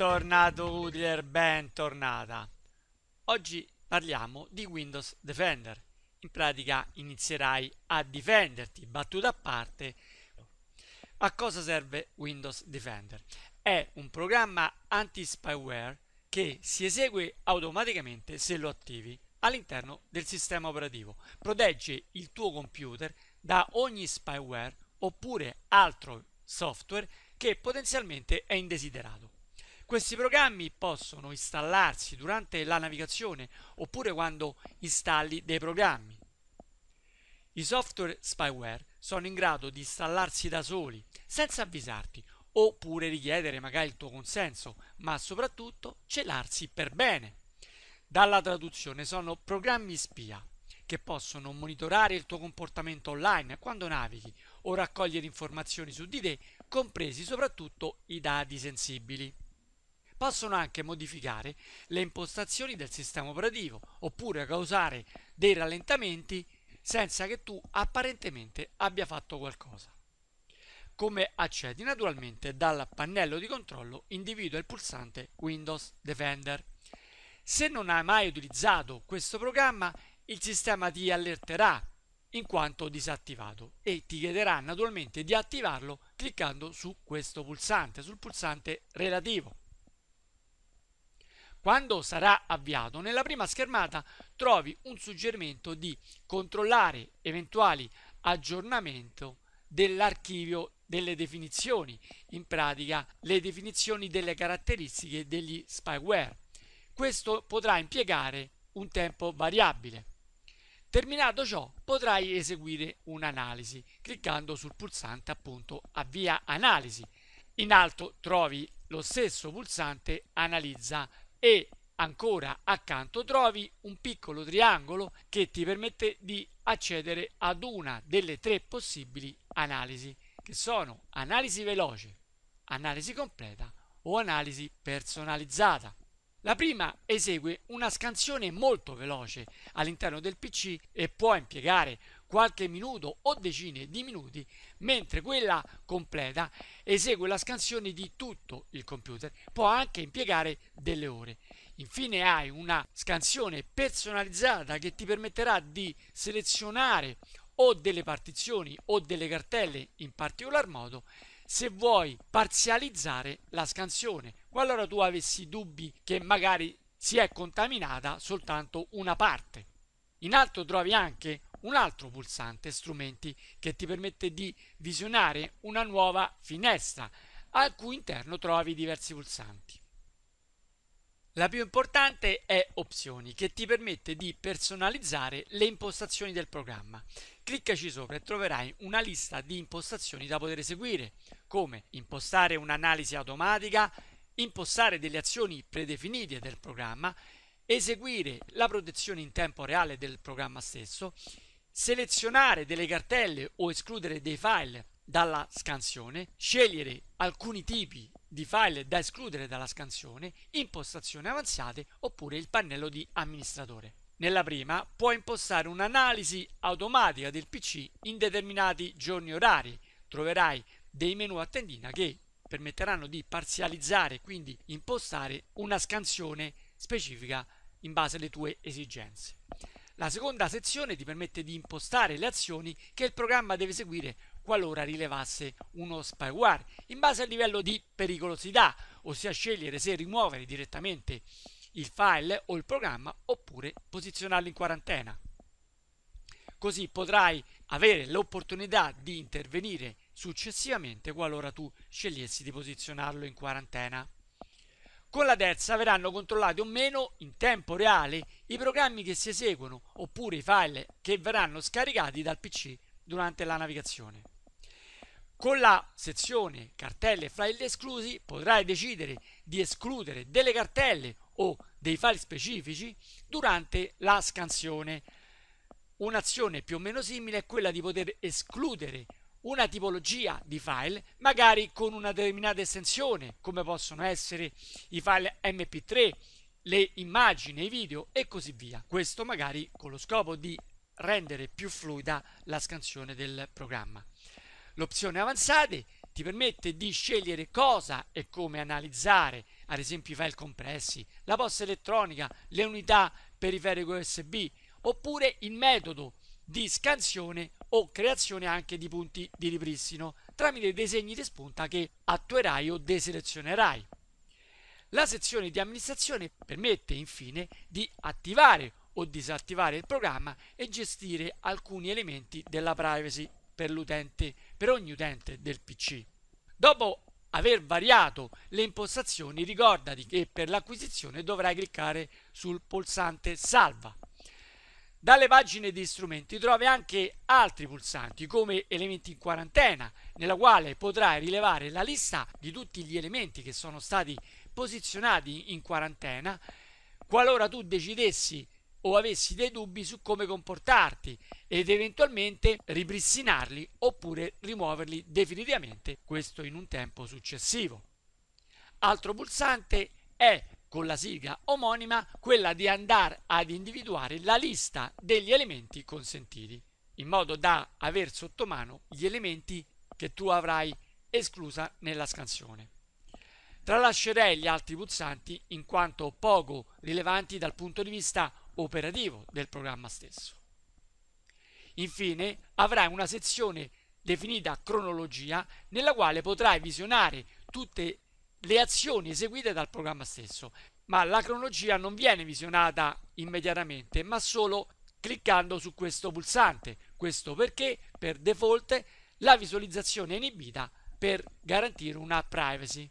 Bentornato Udler, bentornata. Oggi parliamo di Windows Defender. In pratica inizierai a difenderti, battuta a parte. A cosa serve Windows Defender? È un programma anti-spyware che si esegue automaticamente se lo attivi all'interno del sistema operativo. Protegge il tuo computer da ogni spyware oppure altro software che potenzialmente è indesiderato. Questi programmi possono installarsi durante la navigazione oppure quando installi dei programmi. I software spyware sono in grado di installarsi da soli, senza avvisarti, oppure richiedere magari il tuo consenso, ma soprattutto celarsi per bene. Dalla traduzione sono programmi spia che possono monitorare il tuo comportamento online quando navighi o raccogliere informazioni su di te, compresi soprattutto i dati sensibili possono anche modificare le impostazioni del sistema operativo oppure causare dei rallentamenti senza che tu apparentemente abbia fatto qualcosa. Come accedi naturalmente dal pannello di controllo individua il pulsante Windows Defender. Se non hai mai utilizzato questo programma il sistema ti allerterà in quanto disattivato e ti chiederà naturalmente di attivarlo cliccando su questo pulsante, sul pulsante relativo. Quando sarà avviato, nella prima schermata trovi un suggerimento di controllare eventuali aggiornamento dell'archivio delle definizioni, in pratica le definizioni delle caratteristiche degli spyware. Questo potrà impiegare un tempo variabile. Terminato ciò potrai eseguire un'analisi cliccando sul pulsante appunto avvia analisi. In alto trovi lo stesso pulsante analizza e ancora accanto trovi un piccolo triangolo che ti permette di accedere ad una delle tre possibili analisi che sono analisi veloce, analisi completa o analisi personalizzata. La prima esegue una scansione molto veloce all'interno del PC e può impiegare qualche minuto o decine di minuti, mentre quella completa esegue la scansione di tutto il computer, può anche impiegare delle ore. Infine hai una scansione personalizzata che ti permetterà di selezionare o delle partizioni o delle cartelle in particolar modo se vuoi parzializzare la scansione, qualora tu avessi dubbi che magari si è contaminata soltanto una parte. In alto trovi anche un altro pulsante strumenti che ti permette di visionare una nuova finestra al cui interno trovi diversi pulsanti. La più importante è Opzioni, che ti permette di personalizzare le impostazioni del programma. Cliccaci sopra e troverai una lista di impostazioni da poter eseguire, come impostare un'analisi automatica, impostare delle azioni predefinite del programma, eseguire la protezione in tempo reale del programma stesso, selezionare delle cartelle o escludere dei file dalla scansione, scegliere alcuni tipi di file da escludere dalla scansione, impostazioni avanzate oppure il pannello di amministratore. Nella prima può impostare un'analisi automatica del PC in determinati giorni orari. Troverai dei menu a tendina che permetteranno di parzializzare, e quindi impostare una scansione specifica in base alle tue esigenze. La seconda sezione ti permette di impostare le azioni che il programma deve seguire qualora rilevasse uno spyware, in base al livello di pericolosità, ossia scegliere se rimuovere direttamente il file o il programma oppure posizionarlo in quarantena. Così potrai avere l'opportunità di intervenire successivamente qualora tu scegliessi di posizionarlo in quarantena. Con la terza verranno controllati o meno in tempo reale i programmi che si eseguono oppure i file che verranno scaricati dal PC durante la navigazione. Con la sezione cartelle e file esclusi potrai decidere di escludere delle cartelle o dei file specifici durante la scansione. Un'azione più o meno simile è quella di poter escludere una tipologia di file, magari con una determinata estensione, come possono essere i file mp3, le immagini, i video e così via. Questo magari con lo scopo di rendere più fluida la scansione del programma. L'opzione avanzate ti permette di scegliere cosa e come analizzare, ad esempio i file compressi, la posta elettronica, le unità periferiche USB, oppure il metodo di scansione o creazione anche di punti di ripristino tramite dei segni di spunta che attuerai o deselezionerai. La sezione di amministrazione permette infine di attivare o disattivare il programma e gestire alcuni elementi della privacy per l'utente, per ogni utente del PC. Dopo aver variato le impostazioni, ricordati che per l'acquisizione dovrai cliccare sul pulsante salva. Dalle pagine di strumenti trovi anche altri pulsanti come elementi in quarantena, nella quale potrai rilevare la lista di tutti gli elementi che sono stati posizionati in quarantena qualora tu decidessi o avessi dei dubbi su come comportarti ed eventualmente ripristinarli oppure rimuoverli definitivamente, questo in un tempo successivo. Altro pulsante è con la sigla omonima quella di andare ad individuare la lista degli elementi consentiti, in modo da aver sotto mano gli elementi che tu avrai esclusa nella scansione. Tralascerei gli altri pulsanti in quanto poco rilevanti dal punto di vista operativo del programma stesso. Infine avrai una sezione definita cronologia nella quale potrai visionare tutte le azioni eseguite dal programma stesso, ma la cronologia non viene visionata immediatamente, ma solo cliccando su questo pulsante. Questo perché per default la visualizzazione è inibita per garantire una privacy.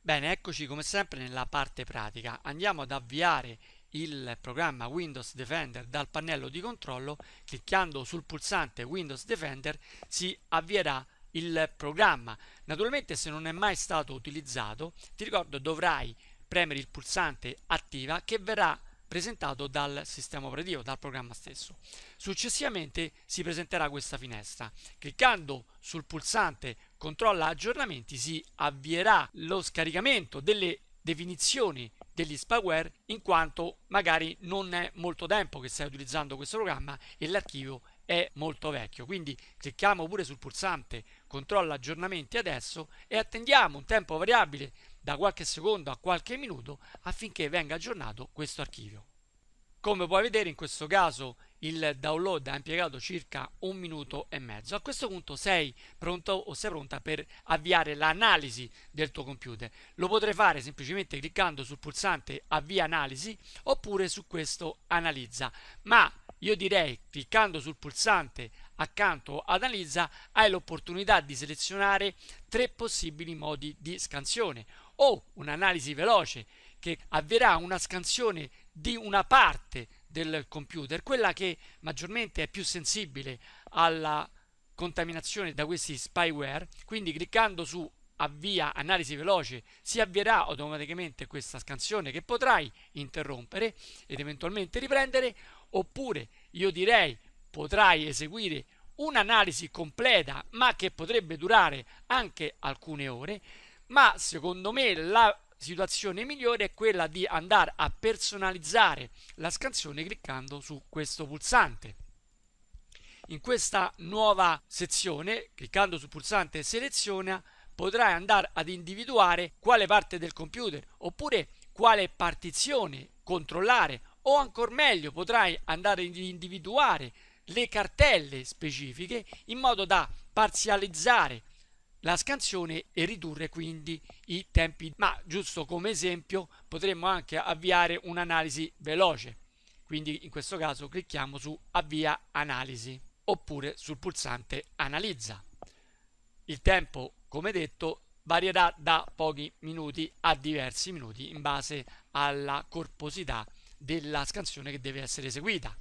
Bene, eccoci come sempre nella parte pratica. Andiamo ad avviare il programma Windows Defender dal pannello di controllo, cliccando sul pulsante Windows Defender si avvierà il programma. Naturalmente se non è mai stato utilizzato, ti ricordo dovrai premere il pulsante attiva che verrà presentato dal sistema operativo, dal programma stesso. Successivamente si presenterà questa finestra. Cliccando sul pulsante controlla aggiornamenti si avvierà lo scaricamento delle definizioni degli spyware in quanto magari non è molto tempo che stai utilizzando questo programma e l'archivio è molto vecchio. Quindi clicchiamo pure sul pulsante controlla aggiornamenti adesso e attendiamo un tempo variabile da qualche secondo a qualche minuto affinché venga aggiornato questo archivio. Come puoi vedere in questo caso il download ha impiegato circa un minuto e mezzo. A questo punto sei pronto o sei pronta per avviare l'analisi del tuo computer. Lo potrai fare semplicemente cliccando sul pulsante avvia analisi oppure su questo analizza. Ma io direi cliccando sul pulsante accanto ad analizza hai l'opportunità di selezionare tre possibili modi di scansione o un'analisi veloce che avverrà una scansione di una parte del computer, quella che maggiormente è più sensibile alla contaminazione da questi spyware, quindi cliccando su avvia analisi veloce si avvierà automaticamente questa scansione che potrai interrompere ed eventualmente riprendere oppure io direi potrai eseguire un'analisi completa ma che potrebbe durare anche alcune ore ma secondo me la situazione migliore è quella di andare a personalizzare la scansione cliccando su questo pulsante. In questa nuova sezione, cliccando sul pulsante seleziona, potrai andare ad individuare quale parte del computer oppure quale partizione controllare o ancora meglio potrai andare ad individuare le cartelle specifiche in modo da parzializzare la scansione e ridurre quindi i tempi. Ma giusto come esempio potremmo anche avviare un'analisi veloce. Quindi in questo caso clicchiamo su avvia analisi oppure sul pulsante analizza. Il tempo, come detto, varierà da pochi minuti a diversi minuti in base alla corposità della scansione che deve essere eseguita.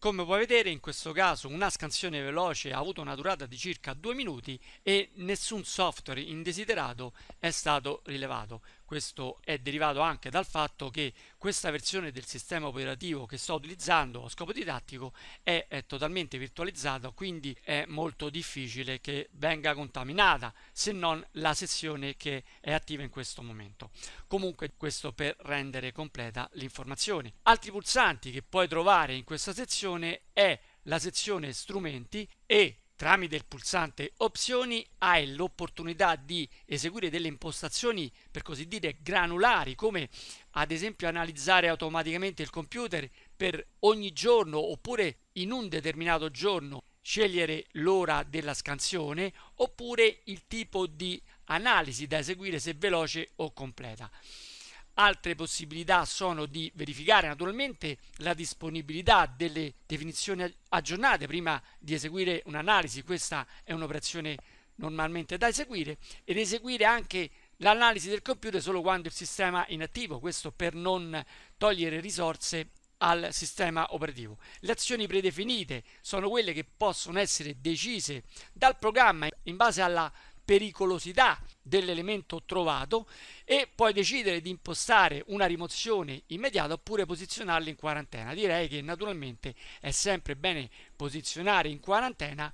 Come puoi vedere in questo caso una scansione veloce ha avuto una durata di circa 2 minuti e nessun software indesiderato è stato rilevato. Questo è derivato anche dal fatto che questa versione del sistema operativo che sto utilizzando a scopo didattico è, è totalmente virtualizzata, quindi è molto difficile che venga contaminata, se non la sessione che è attiva in questo momento. Comunque questo per rendere completa l'informazione. Altri pulsanti che puoi trovare in questa sezione è la sezione strumenti e tramite il pulsante opzioni hai l'opportunità di eseguire delle impostazioni per così dire granulari come ad esempio analizzare automaticamente il computer per ogni giorno oppure in un determinato giorno scegliere l'ora della scansione oppure il tipo di analisi da eseguire se veloce o completa. Altre possibilità sono di verificare naturalmente la disponibilità delle definizioni aggiornate prima di eseguire un'analisi, questa è un'operazione normalmente da eseguire, ed eseguire anche l'analisi del computer solo quando il sistema è inattivo, questo per non togliere risorse al sistema operativo. Le azioni predefinite sono quelle che possono essere decise dal programma in base alla pericolosità dell'elemento trovato e puoi decidere di impostare una rimozione immediata oppure posizionarli in quarantena. Direi che naturalmente è sempre bene posizionare in quarantena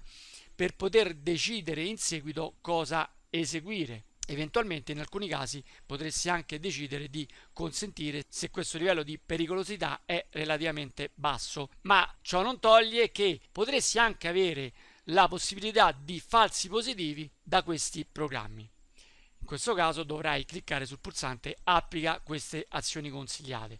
per poter decidere in seguito cosa eseguire. Eventualmente in alcuni casi potresti anche decidere di consentire se questo livello di pericolosità è relativamente basso, ma ciò non toglie che potresti anche avere la possibilità di falsi positivi da questi programmi. In questo caso dovrai cliccare sul pulsante applica queste azioni consigliate.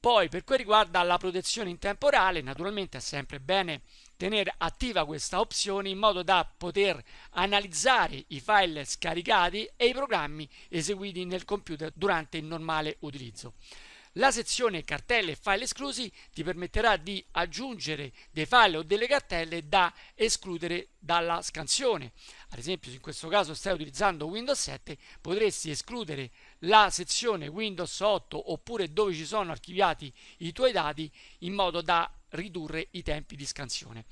Poi per quel riguarda la protezione in tempo reale, naturalmente è sempre bene tenere attiva questa opzione in modo da poter analizzare i file scaricati e i programmi eseguiti nel computer durante il normale utilizzo. La sezione cartelle e file esclusi ti permetterà di aggiungere dei file o delle cartelle da escludere dalla scansione. Ad esempio, se in questo caso stai utilizzando Windows 7, potresti escludere la sezione Windows 8 oppure dove ci sono archiviati i tuoi dati in modo da ridurre i tempi di scansione.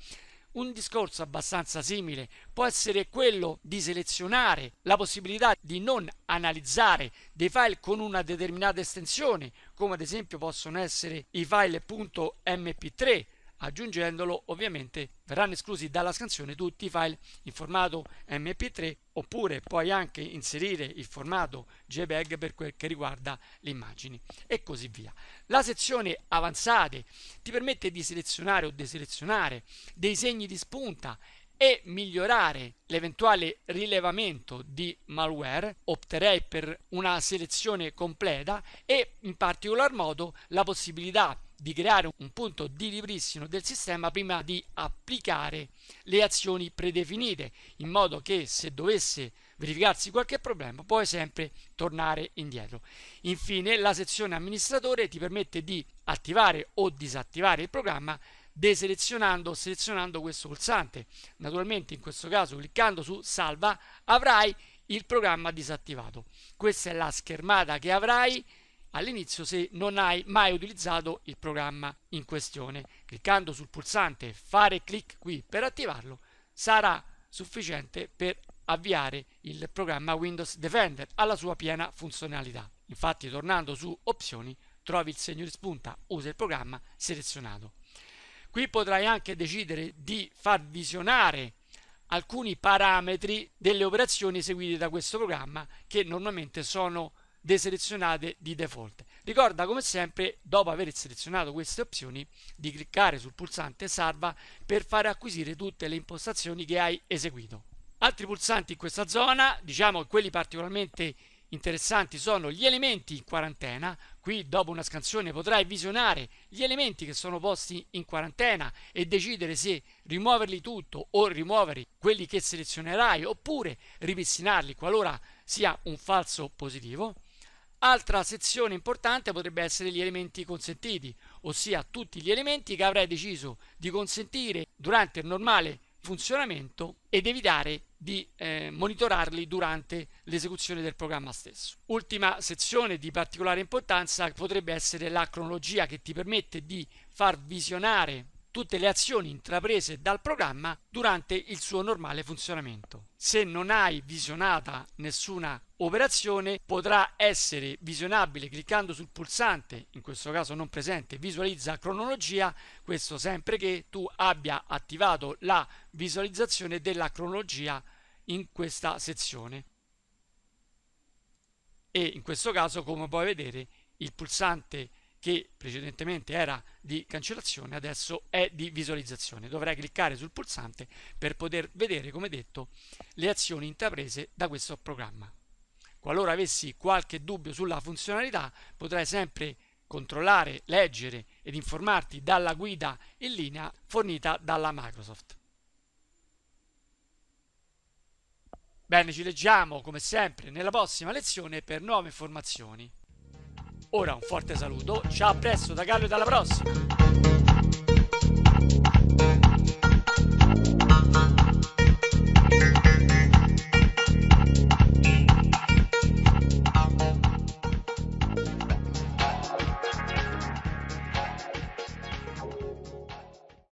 Un discorso abbastanza simile può essere quello di selezionare la possibilità di non analizzare dei file con una determinata estensione, come ad esempio possono essere i file.mp3 aggiungendolo ovviamente verranno esclusi dalla scansione tutti i file in formato mp3 oppure puoi anche inserire il formato JPEG per quel che riguarda le immagini e così via. La sezione avanzate ti permette di selezionare o deselezionare dei segni di spunta e migliorare l'eventuale rilevamento di malware, opterei per una selezione completa e in particolar modo la possibilità di creare un punto di ripristino del sistema prima di applicare le azioni predefinite, in modo che se dovesse verificarsi qualche problema puoi sempre tornare indietro. Infine la sezione amministratore ti permette di attivare o disattivare il programma deselezionando o selezionando questo pulsante. Naturalmente in questo caso cliccando su salva avrai il programma disattivato. Questa è la schermata che avrai all'inizio se non hai mai utilizzato il programma in questione. Cliccando sul pulsante fare clic qui per attivarlo sarà sufficiente per avviare il programma Windows Defender alla sua piena funzionalità. Infatti tornando su opzioni trovi il segno di spunta, usa il programma selezionato. Qui potrai anche decidere di far visionare alcuni parametri delle operazioni eseguite da questo programma che normalmente sono deselezionate di default. Ricorda come sempre, dopo aver selezionato queste opzioni, di cliccare sul pulsante salva per far acquisire tutte le impostazioni che hai eseguito. Altri pulsanti in questa zona, diciamo che quelli particolarmente interessanti sono gli elementi in quarantena. Qui dopo una scansione potrai visionare gli elementi che sono posti in quarantena e decidere se rimuoverli tutto o rimuovere quelli che selezionerai oppure ripristinarli qualora sia un falso positivo. Altra sezione importante potrebbe essere gli elementi consentiti, ossia tutti gli elementi che avrai deciso di consentire durante il normale funzionamento ed evitare di eh, monitorarli durante l'esecuzione del programma stesso. Ultima sezione di particolare importanza potrebbe essere la cronologia che ti permette di far visionare tutte le azioni intraprese dal programma durante il suo normale funzionamento. Se non hai visionata nessuna operazione potrà essere visionabile cliccando sul pulsante, in questo caso non presente, visualizza cronologia, questo sempre che tu abbia attivato la visualizzazione della cronologia in questa sezione. E in questo caso, come puoi vedere, il pulsante che precedentemente era di cancellazione adesso è di visualizzazione. Dovrei cliccare sul pulsante per poter vedere, come detto, le azioni intraprese da questo programma. Qualora avessi qualche dubbio sulla funzionalità, potrai sempre controllare, leggere ed informarti dalla guida in linea fornita dalla Microsoft. Bene, ci leggiamo come sempre nella prossima lezione per nuove informazioni. Ora un forte saluto, ciao a presto da Carlo e alla prossima!